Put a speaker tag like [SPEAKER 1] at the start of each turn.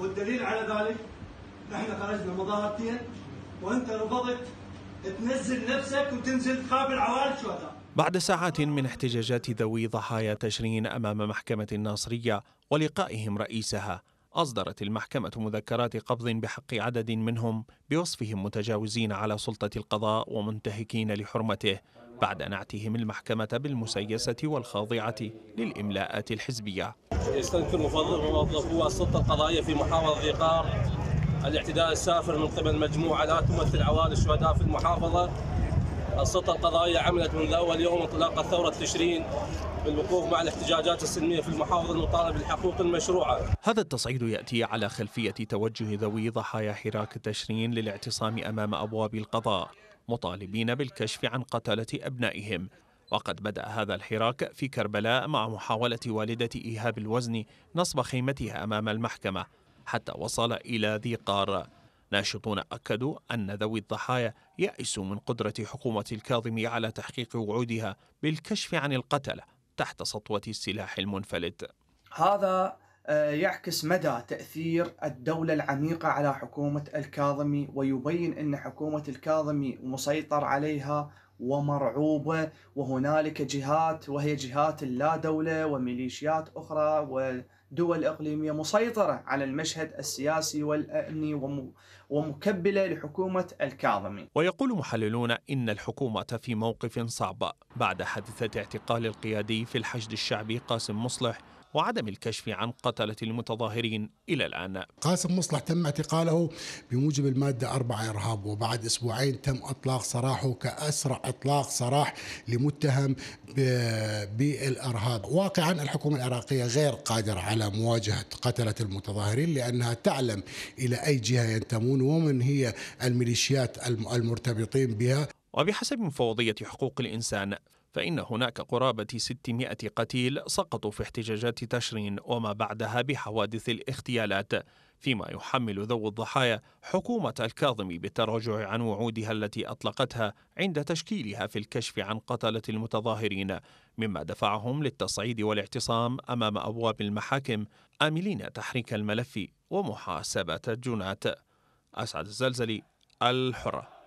[SPEAKER 1] والدليل على ذلك نحن خرجنا مظاهرتين وانت رفضت تنزل نفسك وتنزل تقابل عوائل شهداء
[SPEAKER 2] بعد ساعات من احتجاجات ذوي ضحايا تشرين امام محكمه الناصريه ولقائهم رئيسها أصدرت المحكمة مذكرات قبض بحق عدد منهم بوصفهم متجاوزين على سلطة القضاء ومنتهكين لحرمته بعد نعتهم المحكمة بالمسيسة والخاضعة للإملاءات الحزبية
[SPEAKER 1] يستنكر المفوض السلطة القضائية في محافظة ذيقار الاعتداء السافر من قبل مجموعة لا تمثل عوائل الشهداء في المحافظة السلطة القضائية عملت منذ أول يوم انطلاق ثورة تشرين بالوقوف مع الاحتجاجات السلمية في المحافظة المطالب بالحقوق المشروعة هذا
[SPEAKER 2] التصعيد يأتي على خلفية توجه ذوي ضحايا حراك تشرين للاعتصام أمام أبواب القضاء مطالبين بالكشف عن قتلة أبنائهم وقد بدأ هذا الحراك في كربلاء مع محاولة والدة إيهاب الوزن نصب خيمتها أمام المحكمة حتى وصل إلى ذي قار ناشطون أكدوا أن ذوي الضحايا يأسوا من قدرة حكومة الكاظمي على تحقيق وعودها بالكشف عن القتلة تحت سطوة السلاح المنفلت
[SPEAKER 3] هذا آه، يعكس مدى تأثير الدولة العميقة على حكومة الكاظمي ويبين أن حكومة الكاظمي مسيطر عليها ومرعوبة وهنالك جهات وهي جهات اللا دولة وميليشيات أخرى ودول إقليمية مسيطرة على المشهد السياسي والأمني ومكبلة لحكومة الكاظمي
[SPEAKER 2] ويقول محللون إن الحكومة في موقف صعب بعد حادثة اعتقال القيادي في الحشد الشعبي قاسم مصلح وعدم الكشف عن قتلة المتظاهرين إلى الآن
[SPEAKER 4] قاسم مصلح تم اعتقاله بموجب المادة أربعة إرهاب وبعد أسبوعين تم إطلاق سراحه كأسرع إطلاق سراح لمتهم بالإرهاب واقعا الحكومة العراقية غير قادرة على مواجهة قتلة المتظاهرين لأنها تعلم إلى أي جهة ينتمون ومن هي الميليشيات المرتبطين بها
[SPEAKER 2] وبحسب مفوضية حقوق الإنسان فإن هناك قرابة 600 قتيل سقطوا في احتجاجات تشرين وما بعدها بحوادث الاغتيالات فيما يحمل ذو الضحايا حكومة الكاظمي بالتراجع عن وعودها التي أطلقتها عند تشكيلها في الكشف عن قتلة المتظاهرين مما دفعهم للتصعيد والاعتصام أمام أبواب المحاكم آملين تحريك الملف ومحاسبة الجنات أسعد الزلزلي الحره